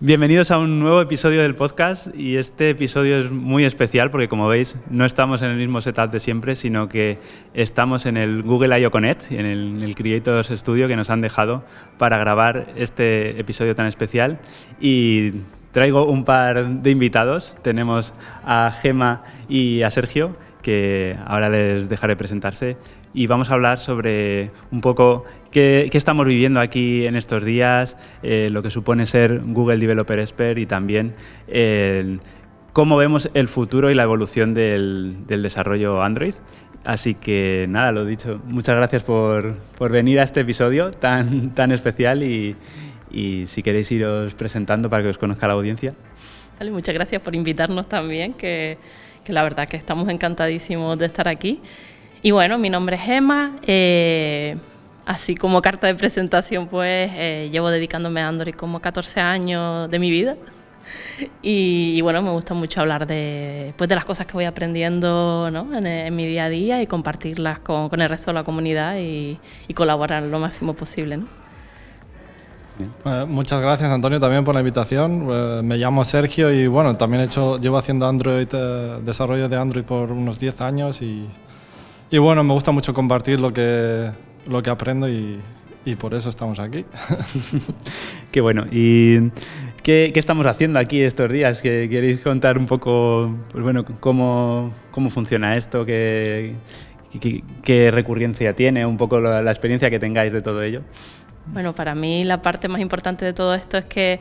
Bienvenidos a un nuevo episodio del podcast y este episodio es muy especial porque como veis no estamos en el mismo setup de siempre, sino que estamos en el Google I.O. Connect, en el, en el, Creators Studio que nos han dejado para grabar este episodio tan especial y traigo un par de invitados. Tenemos a Gema y a Sergio que ahora les dejaré presentarse y vamos a hablar sobre un poco ¿Qué, estamos viviendo aquí en estos días? Eh, lo que supone ser Google Developer Expert y también cómo vemos el futuro y la evolución del, desarrollo Android. Así que nada, lo dicho, muchas gracias por, venir a este episodio tan, tan especial y, si queréis iros presentando para que os conozca la audiencia. muchas gracias por invitarnos también, que, la verdad que estamos encantadísimos de estar aquí. Y bueno, mi nombre es Emma. Eh, Así como carta de presentación, pues eh, llevo dedicándome a Android como 14 años de mi vida. Y, bueno, me gusta mucho hablar de, pues, de las cosas que voy aprendiendo ¿no? en, mi día a día y compartirlas con, el resto de la comunidad y, colaborar lo máximo posible. muchas gracias Antonio también por la invitación. Eh, me llamo Sergio y bueno, también he hecho, llevo haciendo Android, eh, desarrollo de Android por unos 10 años y, y bueno, me gusta mucho compartir lo que, lo que aprendo y, por eso estamos aquí. qué bueno. ¿Y qué, estamos haciendo aquí estos días? ¿Que, ¿Queréis contar un poco pues bueno, cómo, cómo funciona esto? ¿Qué, qué, recurrencia tiene? Un poco la experiencia que tengáis de todo ello. Bueno, para mí la parte más importante de todo esto es que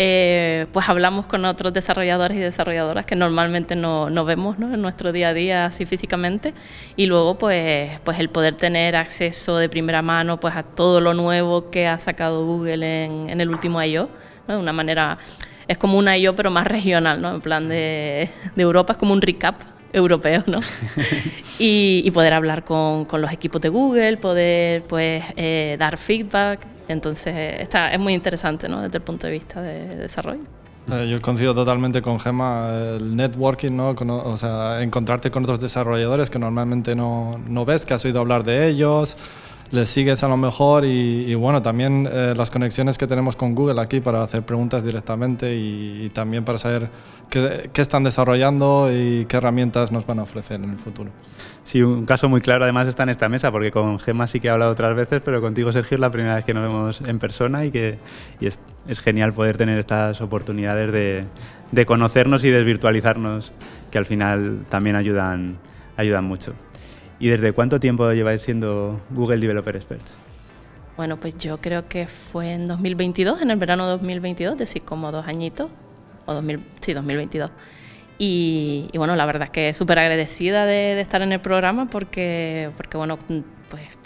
eh, pues hablamos con otros desarrolladores y desarrolladoras que normalmente no, vemos en nuestro día a día así físicamente y luego pues, pues el poder tener acceso de primera mano pues a todo lo nuevo que ha sacado Google en, el último I.O., de una manera, es como un I.O. pero más regional, ¿no? en plan de, Europa, es como un recap europeo, y, poder hablar con, los equipos de Google, poder pues eh, dar feedback, entonces, está, es muy interesante ¿no? desde el punto de vista de desarrollo. Eh, yo coincido totalmente con Gema, el networking, ¿no? o sea, encontrarte con otros desarrolladores que normalmente no, no ves, que has oído hablar de ellos, les sigues a lo mejor y, bueno, también eh, las conexiones que tenemos con Google aquí para hacer preguntas directamente y, también para saber qué, están desarrollando y qué herramientas nos van a ofrecer en el futuro. Sí, un caso muy claro además está en esta mesa, porque con Gemma sí que he hablado otras veces, pero contigo Sergio es la primera vez que nos vemos en persona y que es, genial poder tener estas oportunidades de, de conocernos y desvirtualizarnos, que al final también ayudan, ayudan mucho. ¿Y desde cuánto tiempo lleváis siendo Google Developer Expert? Bueno, pues yo creo que fue en 2022, en el verano 2022, es decir, como dos añitos, o 2000, sí, 2022. Y, bueno, la verdad es que súper agradecida de, estar en el programa porque, porque bueno, pues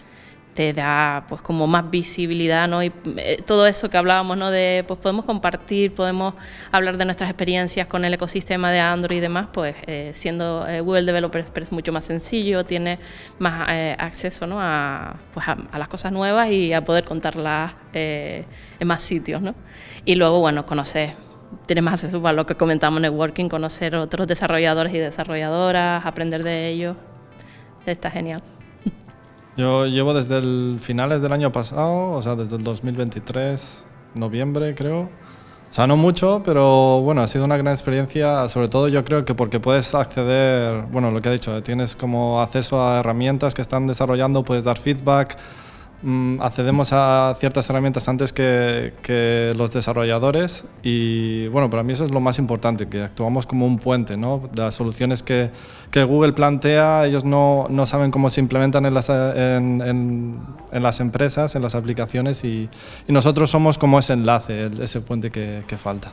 te da pues como más visibilidad, ¿no? Y eh, todo eso que hablábamos, ¿no? De pues podemos compartir, podemos hablar de nuestras experiencias con el ecosistema de Android y demás, pues eh, siendo eh, Google Developer es mucho más sencillo, tiene más acceso, ¿no? A, pues a, las cosas nuevas y a poder contarlas en más sitios, ¿no? Y luego, bueno, conocer tiene más acceso a lo que comentamos networking, conocer otros desarrolladores y desarrolladoras, aprender de ellos. Está genial. Yo llevo desde finales del año pasado, o sea, desde el 2023, noviembre creo. O sea, no mucho, pero bueno, ha sido una gran experiencia, sobre todo yo creo que porque puedes acceder, bueno, lo que he dicho, tienes como acceso a herramientas que están desarrollando, puedes dar feedback, Mm, accedemos a ciertas herramientas antes que, los desarrolladores y bueno, para mí eso es lo más importante, que actuamos como un puente, ¿no? Las soluciones que, que Google plantea, ellos no, no, saben cómo se implementan en las, en, en, las empresas, en las aplicaciones y, nosotros somos como ese enlace, ese puente que, que falta.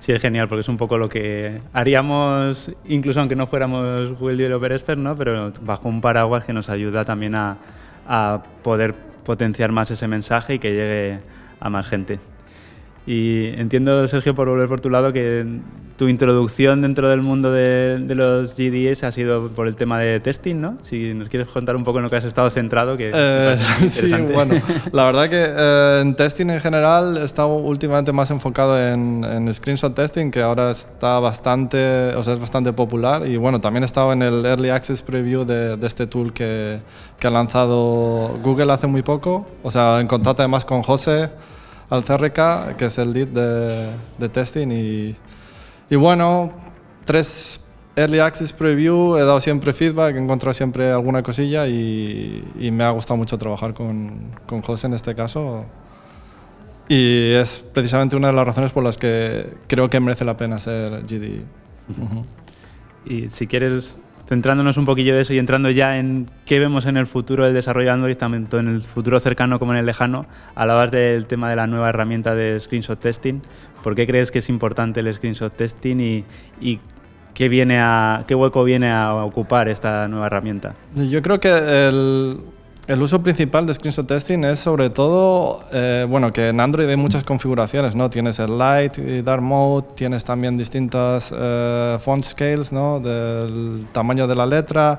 Sí, es genial, porque es un poco lo que haríamos, incluso aunque no fuéramos Google Developer Expert, ¿no? pero bajo un paraguas que nos ayuda también a, a poder potenciar más ese mensaje y que llegue a más gente. Y entiendo, Sergio, por volver por tu lado, que tu introducción dentro del mundo de, los GDs ha sido por el tema de testing, ¿no? Si nos quieres contar un poco en lo que has estado centrado, que... Eh, sí, bueno, la verdad que eh, en testing en general he estado últimamente más enfocado en, screenshot testing, que ahora está bastante, o sea, es bastante popular. Y bueno, también he estado en el Early Access Preview de, este tool que, que ha lanzado Google hace muy poco, o sea, en contacto además con José al CRK, que es el lead de, testing. Y, bueno, tres early access preview, he dado siempre feedback, he encontrado siempre alguna cosilla y, me ha gustado mucho trabajar con, con José en este caso. Y es precisamente una de las razones por las que creo que merece la pena ser GD. Y si quieres centrándonos un poquillo de eso y entrando ya en qué vemos en el futuro del desarrollo de Android, tanto en el futuro cercano como en el lejano, a la hablabas del tema de la nueva herramienta de screenshot testing. ¿Por qué crees que es importante el screenshot testing y, qué, qué hueco viene a ocupar esta nueva herramienta? Yo creo que el el uso principal de screenshot testing es sobre todo, eh, bueno, que en Android hay muchas configuraciones, ¿no? Tienes el light y dark mode, tienes también distintas eh, font scales, ¿no? Del tamaño de la letra,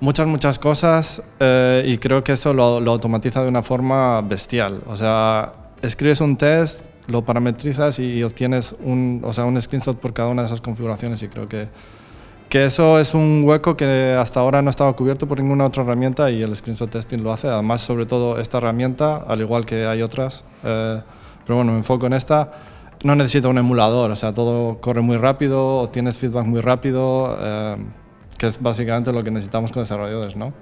muchas, muchas cosas eh, y creo que eso lo, automatiza de una forma bestial. O sea, escribes un test, lo parametrizas y, obtienes un, o sea, un screenshot por cada una de esas configuraciones y creo que que eso es un hueco que hasta ahora no estaba cubierto por ninguna otra herramienta y el screenshot testing lo hace. Además, sobre todo esta herramienta, al igual que hay otras, eh, pero bueno, me enfoco en esta, no necesita un emulador, o sea, todo corre muy rápido, tienes feedback muy rápido, eh, que es básicamente lo que necesitamos con desarrolladores, ¿no?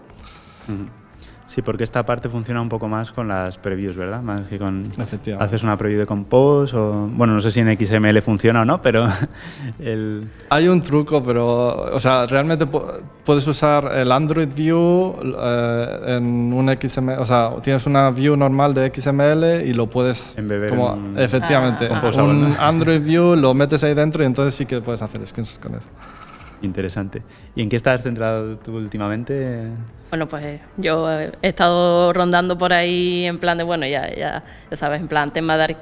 Sí, porque esta parte funciona un poco más con las previews, ¿verdad? Más que con... Haces una preview de Compose o... Bueno, no sé si en XML funciona o no, pero... el... Hay un truco, pero... O sea, realmente puedes usar el Android View eh, en un XML... O sea, tienes una view normal de XML y lo puedes... Embeber Efectivamente. Ah. un Android View lo metes ahí dentro y entonces sí que puedes hacer screenshots con eso. Interesante. ¿Y en qué estás centrado tú últimamente? Bueno, pues eh, yo he estado rondando por ahí en plan de, bueno, ya, ya, sabes, en plan tema de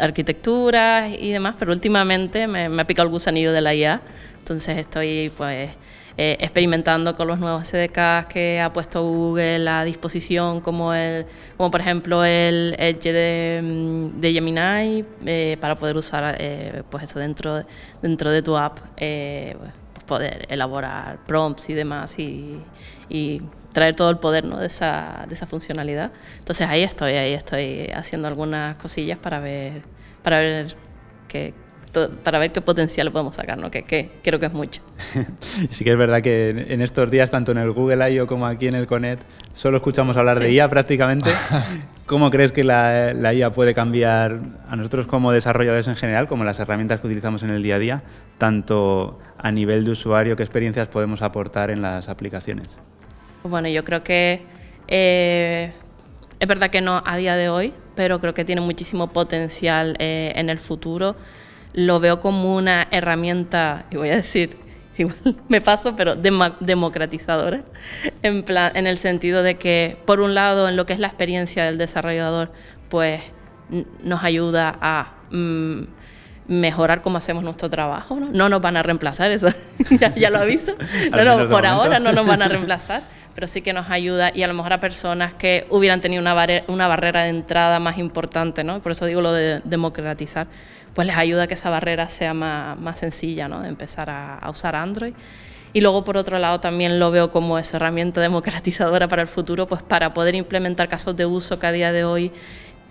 arquitectura y demás, pero últimamente me, ha picado el gusanillo de la IA, entonces estoy pues eh, experimentando con los nuevos CDKs que ha puesto Google a disposición, como, el, como por ejemplo el Edge de, mm, Gemini, eh, para poder usar pues eso dentro, dentro de tu app poder elaborar prompts y demás y, traer todo el poder ¿no? de, esa, de esa funcionalidad. Entonces ahí estoy, ahí estoy haciendo algunas cosillas para ver, para ver qué, para ver qué potencial podemos sacar, ¿no? que, creo que es mucho. sí que es verdad que en estos días, tanto en el Google I.O. como aquí en el Conet, solo escuchamos hablar de IA prácticamente. ¿Cómo crees que la, la, IA puede cambiar a nosotros como desarrolladores en general, como las herramientas que utilizamos en el día a día, tanto a nivel de usuario, qué experiencias podemos aportar en las aplicaciones. Bueno, yo creo que eh, es verdad que no a día de hoy, pero creo que tiene muchísimo potencial eh, en el futuro. Lo veo como una herramienta, y voy a decir, igual me paso, pero democratizadora, en, el sentido de que, por un lado, en lo que es la experiencia del desarrollador, pues nos ayuda a... Mm, mejorar cómo hacemos nuestro trabajo, ¿no? nos van a reemplazar, eso ya, lo aviso. No, no, por ahora no nos van a reemplazar, pero sí que nos ayuda y a lo mejor a personas que hubieran tenido una, barrera de entrada más importante, ¿no? Por eso digo lo de democratizar, pues les ayuda a que esa barrera sea más, sencilla, ¿no? De empezar a, a usar Android. Y luego, por otro lado, también lo veo como esa herramienta democratizadora para el futuro, pues para poder implementar casos de uso que a día de hoy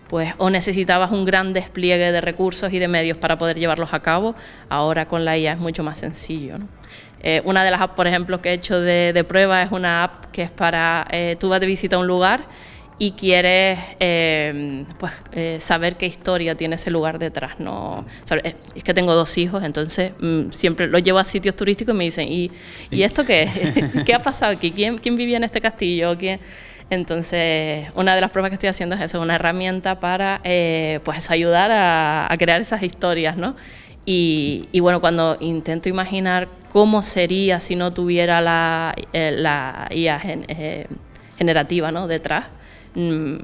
pues o necesitabas un gran despliegue de recursos y de medios para poder llevarlos a cabo, ahora con la IA es mucho más sencillo. Eh, una de las apps, por ejemplo, que he hecho de, prueba es una app que es para, eh, tú vas de visita a un lugar y quieres em, pues, eh, saber qué historia tiene ese lugar detrás. ¿no? es que tengo dos hijos, entonces mm, siempre los llevo a sitios turísticos y me dicen, ¿y, esto qué ¿Qué ha pasado aquí? ¿Quién, quién vivía en este castillo? ¿Quién? Entonces, una de las pruebas que estoy haciendo es eso, una herramienta para eh, pues ayudar a, crear esas historias, ¿no? Y, bueno, cuando intento imaginar cómo sería si no tuviera la, IA eh, eh, generativa ¿no? detrás, mm,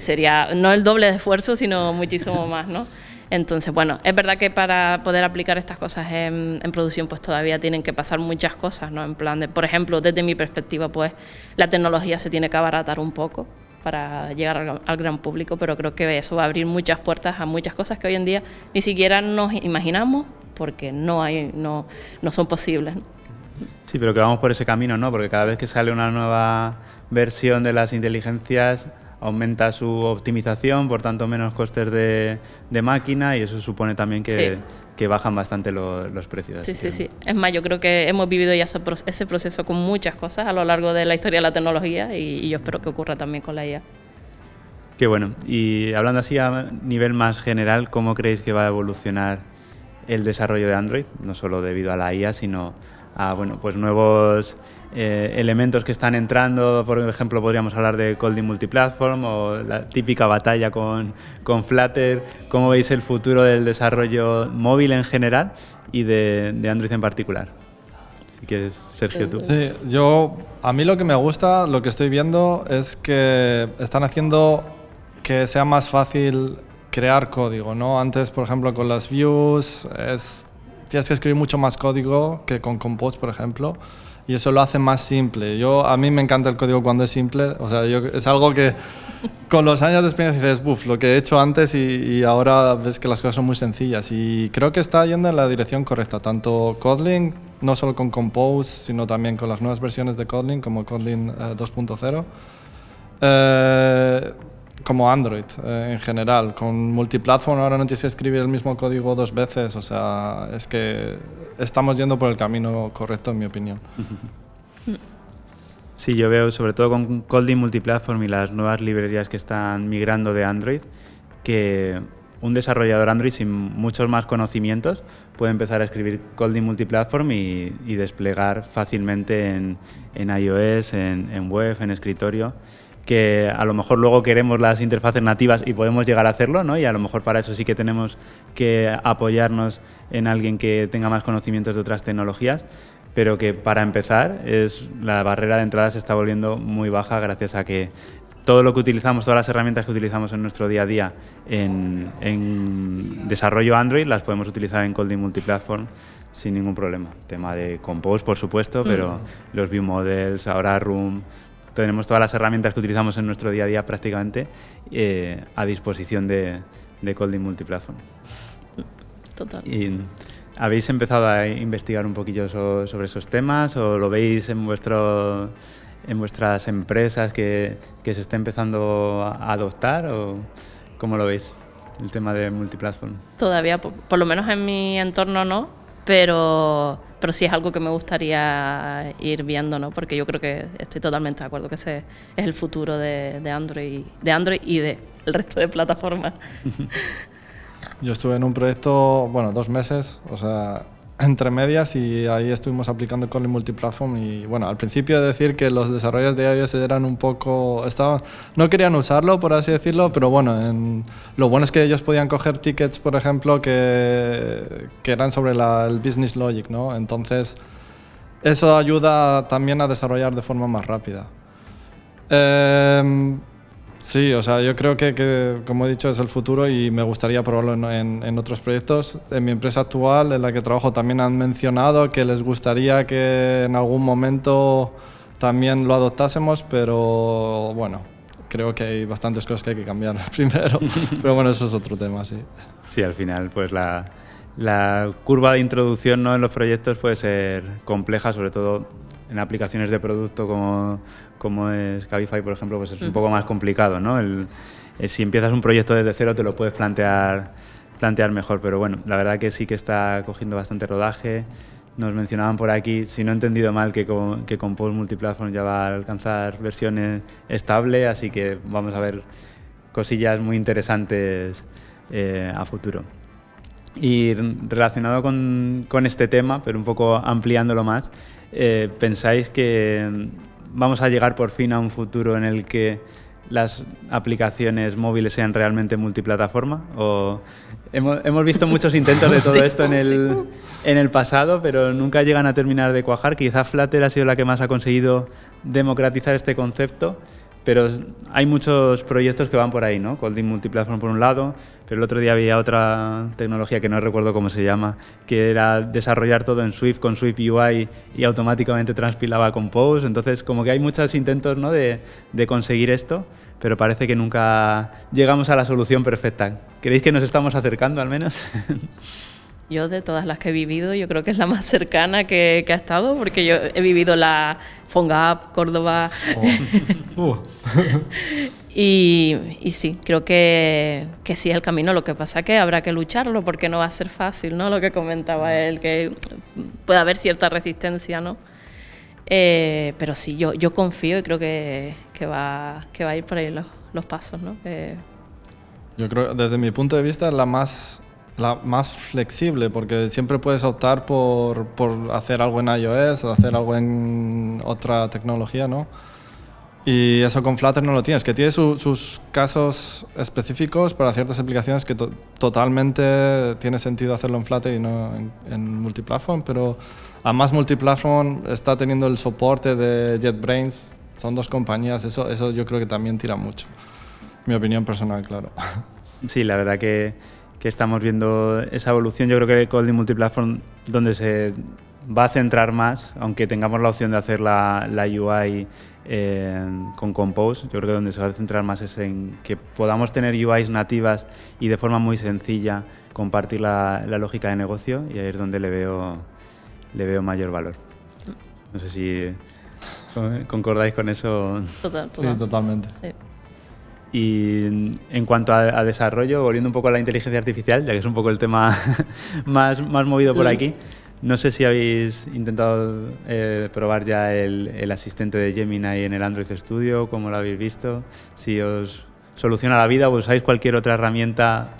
sería no el doble de esfuerzo, sino muchísimo más, ¿no? Entonces, bueno, es verdad que para poder aplicar estas cosas en, producción, pues todavía tienen que pasar muchas cosas, ¿no? En plan de, por ejemplo, desde mi perspectiva, pues la tecnología se tiene que abaratar un poco para llegar al, gran público, pero creo que eso va a abrir muchas puertas a muchas cosas que hoy en día ni siquiera nos imaginamos porque no hay, no, son posibles. Sí, pero que vamos por ese camino, ¿no? Porque cada vez que sale una nueva versión de las inteligencias, aumenta su optimización, por tanto menos costes de, de máquina y eso supone también que, que bajan bastante los precios. Sí, sí, sí. Es más, yo creo que hemos vivido ya ese proceso con muchas cosas a lo largo de la historia de la tecnología y yo espero que ocurra también con la IA. Qué bueno. Y hablando así a nivel más general, ¿cómo creéis que va a evolucionar el desarrollo de Android? No solo debido a la IA, sino a bueno, pues nuevos eh, elementos que están entrando. Por ejemplo, podríamos hablar de Colding Multiplatform o la típica batalla con, con Flutter. ¿Cómo veis el futuro del desarrollo móvil en general y de, Android en particular? Si quieres, Sergio, tú. Sí, yo, a mí lo que me gusta, lo que estoy viendo, es que están haciendo que sea más fácil crear código, ¿no? Antes, por ejemplo, con las views, es tienes que escribir mucho más código que con Compose, por ejemplo, y eso lo hace más simple. Yo, a mí me encanta el código cuando es simple, o sea, yo, es algo que con los años de experiencia dices, buf, lo que he hecho antes y, ahora ves que las cosas son muy sencillas y creo que está yendo en la dirección correcta, tanto Kotlin, no solo con Compose, sino también con las nuevas versiones de Kotlin, como Kotlin 2.0. Eh, como Android eh, en general. Con multiplatform ahora no tienes que escribir el mismo código dos veces, o sea, es que estamos yendo por el camino correcto en mi opinión. Sí, yo veo sobre todo con Colding Multiplatform y las nuevas librerías que están migrando de Android, que un desarrollador Android sin muchos más conocimientos puede empezar a escribir Colding Multiplatform y, desplegar fácilmente en, iOS, en, en web, en escritorio que a lo mejor luego queremos las interfaces nativas y podemos llegar a hacerlo, ¿no? Y a lo mejor para eso sí que tenemos que apoyarnos en alguien que tenga más conocimientos de otras tecnologías, pero que para empezar es la barrera de entrada se está volviendo muy baja gracias a que todo lo que utilizamos, todas las herramientas que utilizamos en nuestro día a día en, desarrollo Android las podemos utilizar en Colding Multiplatform sin ningún problema. Tema de Compose, por supuesto, pero mm. los View Models, ahora Room, tenemos todas las herramientas que utilizamos en nuestro día a día prácticamente eh, a disposición de, de Colding Multiplatform. Total. Y, ¿Habéis empezado a investigar un poquillo sobre esos temas o lo veis en, vuestro, en vuestras empresas que, se está empezando a adoptar o cómo lo veis el tema de multiplatform? Todavía, por lo menos en mi entorno no, pero, pero sí es algo que me gustaría ir viendo, ¿no? Porque yo creo que estoy totalmente de acuerdo que ese es el futuro de, Android, de Android y del resto de plataformas. Yo estuve en un proyecto, bueno, dos meses, o sea, entre medias y ahí estuvimos aplicando con el Multiplatform y bueno, al principio decir que los desarrollos de iOS eran un poco, estaban, no querían usarlo por así decirlo, pero bueno, en, lo bueno es que ellos podían coger tickets, por ejemplo, que, que eran sobre el business logic, ¿no? Entonces, eso ayuda también a desarrollar de forma más rápida. Em, Sí, o sea, yo creo que, como he dicho, es el futuro y me gustaría probarlo en, otros proyectos. En mi empresa actual, en la que trabajo, también han mencionado que les gustaría que en algún momento también lo adoptásemos, pero bueno, creo que hay bastantes cosas que hay que cambiar primero. pero bueno, eso es otro tema, sí. Sí, al final, pues la, la curva de introducción ¿no? en los proyectos puede ser compleja, sobre todo en aplicaciones de producto como, como es Cabify, por ejemplo, pues es un poco más complicado, ¿no? Eh, si empiezas un proyecto desde cero te lo puedes plantear, plantear mejor, pero bueno, la verdad que sí que está cogiendo bastante rodaje. Nos mencionaban por aquí, si no he entendido mal, que, con, Compose Multiplatform ya va a alcanzar versiones estable, así que vamos a ver cosillas muy interesantes eh, a futuro. Y relacionado con, con este tema, pero un poco ampliándolo más, eh, pensáis que vamos a llegar por fin a un futuro en el que las aplicaciones móviles sean realmente multiplataforma? hemos, visto muchos intentos de todo esto en el, pasado, pero nunca llegan a terminar de cuajar. Quizás Flutter ha sido la que más ha conseguido democratizar este concepto pero hay muchos proyectos que van por ahí, ¿no? Colding Multiplatform por un lado, pero el otro día había otra tecnología que no recuerdo cómo se llama, que era desarrollar todo en Swift con Swift UI y automáticamente transpilaba Compose, entonces como que hay muchos intentos ¿no? de, de conseguir esto, pero parece que nunca llegamos a la solución perfecta. ¿Creéis que nos estamos acercando al menos? Yo de todas las que he vivido, yo creo que es la más cercana que, ha estado, porque yo he vivido la Fongap, Córdoba. Oh. Uh. y, sí, creo que, que, sí es el camino. Lo que pasa es que habrá que lucharlo, porque no va a ser fácil, ¿no? Lo que comentaba él, que puede haber cierta resistencia, ¿no? Eh, pero sí, yo, yo confío y creo que, va, que va a ir por ahí los, pasos, ¿no? Eh, yo creo, desde mi punto de vista, la más la más flexible, porque siempre puedes optar por, por hacer algo en iOS, o hacer algo en otra tecnología, ¿no? Y eso con Flutter no lo tienes, que tiene sus casos específicos para ciertas aplicaciones que totalmente tiene sentido hacerlo en Flutter y no en, multiplatform, pero además multiplatform está teniendo el soporte de JetBrains, son dos compañías, eso, eso yo creo que también tira mucho. Mi opinión personal, claro. Sí, la verdad que que estamos viendo esa evolución. Yo creo que el Colding Multiplatform, donde se va a centrar más, aunque tengamos la opción de hacer la, UI eh, con Compose, yo creo que donde se va a centrar más es en que podamos tener UIs nativas y de forma muy sencilla compartir la, la lógica de negocio y ahí es donde le veo, le veo mayor valor. No sé si concordáis con eso. Sí, totalmente. Y en cuanto a, desarrollo, volviendo un poco a la inteligencia artificial, ya que es un poco el tema más, más movido por mm. aquí, no sé si habéis intentado eh, probar ya el, el, asistente de Gemini en el Android Studio, como lo habéis visto, si os soluciona la vida o usáis cualquier otra herramienta.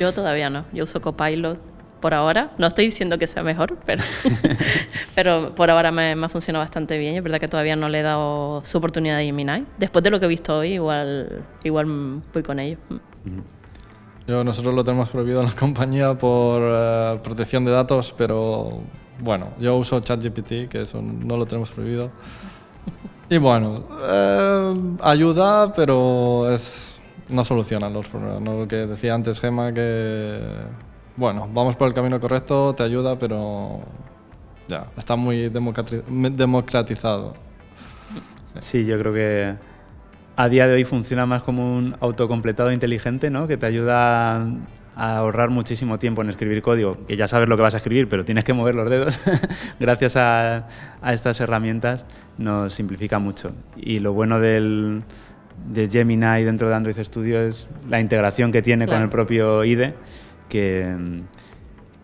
Yo todavía no, yo uso Copilot por ahora. No estoy diciendo que sea mejor, pero, pero por ahora me, me, ha funcionado bastante bien. Es verdad que todavía no le he dado su oportunidad a Gemini. Después de lo que he visto hoy, igual, igual voy con ellos. Mm. Yo, nosotros lo tenemos prohibido en la compañía por eh, protección de datos, pero bueno, yo uso ChatGPT, que eso no lo tenemos prohibido. Y bueno, eh, ayuda, pero es, no soluciona los problemas. Lo que decía antes Gemma que bueno, vamos por el camino correcto, te ayuda, pero ya, está muy democratizado. Sí, yo creo que a día de hoy funciona más como un autocompletado inteligente, ¿no? Que te ayuda a ahorrar muchísimo tiempo en escribir código, que ya sabes lo que vas a escribir, pero tienes que mover los dedos. Gracias a, estas herramientas nos simplifica mucho. Y lo bueno del, de Gemini dentro de Android Studio es la integración que tiene con el propio IDE que,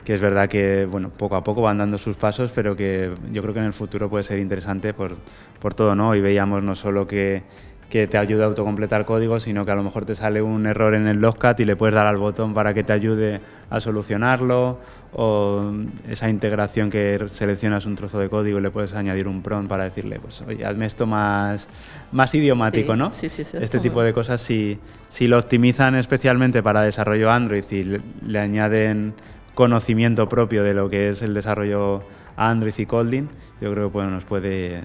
es verdad que bueno, poco a poco van dando sus pasos, pero que yo creo que en el futuro puede ser interesante por, por todo, ¿no? Y veíamos no solo que que te ayude a autocompletar código, sino que a lo mejor te sale un error en el logcat y le puedes dar al botón para que te ayude a solucionarlo, o esa integración que seleccionas un trozo de código y le puedes añadir un prompt para decirle, pues oye, hazme esto más, más idiomático, ¿no? Este tipo de cosas, si, si lo optimizan especialmente para desarrollo Android y le, añaden conocimiento propio de lo que es el desarrollo Android y Colding, yo creo que nos, puede,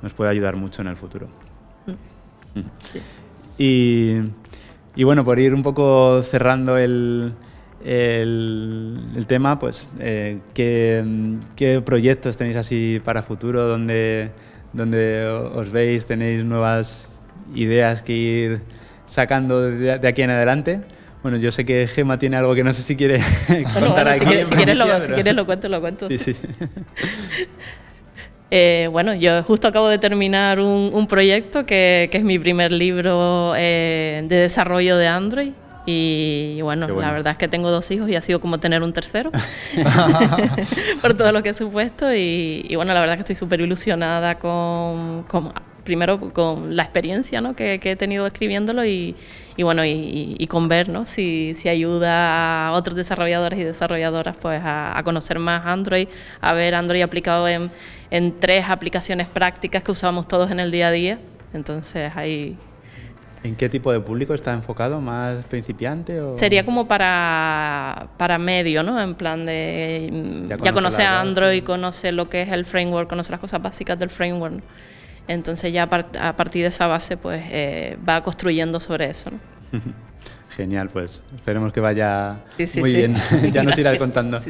nos puede ayudar mucho en el futuro. Mm. Y, bueno, por ir un poco cerrando el, tema, pues, eh, ¿qué, proyectos tenéis así para futuro? ¿Dónde, os veis? ¿Tenéis nuevas ideas que ir sacando de, aquí en adelante? Bueno, yo sé que Gema tiene algo que no sé si quiere contar aquí. Si, lo, si quieres, lo, cuento, lo cuento. Sí, sí. Eh, bueno, yo justo acabo de terminar un, proyecto que, es mi primer libro eh, de desarrollo de Android. Y, bueno, la verdad es que tengo dos hijos y ha sido como tener un tercero, por todo lo que he supuesto. Y, bueno, la verdad es que estoy súper ilusionada con, primero, con la experiencia que, he tenido escribiéndolo y, bueno, y, con ver ¿no? si, ayuda a otros desarrolladores y desarrolladoras pues a conocer más Android, a ver Android aplicado en en tres aplicaciones prácticas que usamos todos en el día a día. Entonces ahí... ¿En qué tipo de público está enfocado? ¿Más principiante? O... Sería como para, para medio, ¿no? En plan de... Ya conoce, Android, conoce lo que es el framework, conoce las cosas básicas del framework. Entonces ya a, partir de esa base pues eh, va construyendo sobre eso. Genial, pues esperemos que vaya muy bien. ya nos irá contando.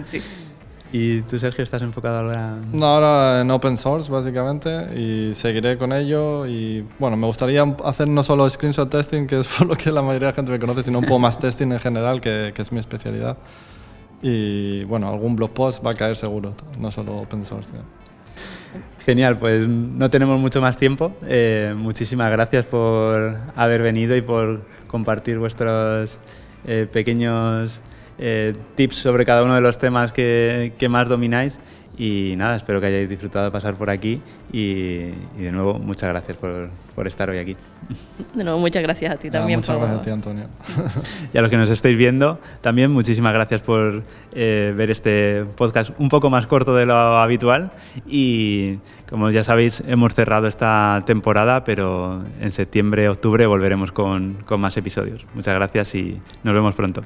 ¿Y tú, Sergio, estás enfocado ahora en... No, ahora en open source, básicamente, y seguiré con ello. Y bueno, me gustaría hacer no solo screenshot testing, que es por lo que la mayoría de gente me conoce, sino un poco más testing en general, que, es mi especialidad. Y bueno, algún blog post va a caer seguro, no solo open source. Genial, pues no tenemos mucho más tiempo. Eh, muchísimas gracias por haber venido y por compartir vuestros eh, pequeños eh, tips sobre cada uno de los temas que, más domináis. Y nada, espero que hayáis disfrutado de pasar por aquí y, de nuevo muchas gracias por, por, estar hoy aquí. De nuevo, muchas gracias a ti ah, también. muchas gracias a ti, Antonio. Y a los que nos estáis viendo, también muchísimas gracias por eh, ver este podcast un poco más corto de lo habitual. Y como ya sabéis, hemos cerrado esta temporada, pero en septiembre, octubre volveremos con, con más episodios. Muchas gracias y nos vemos pronto.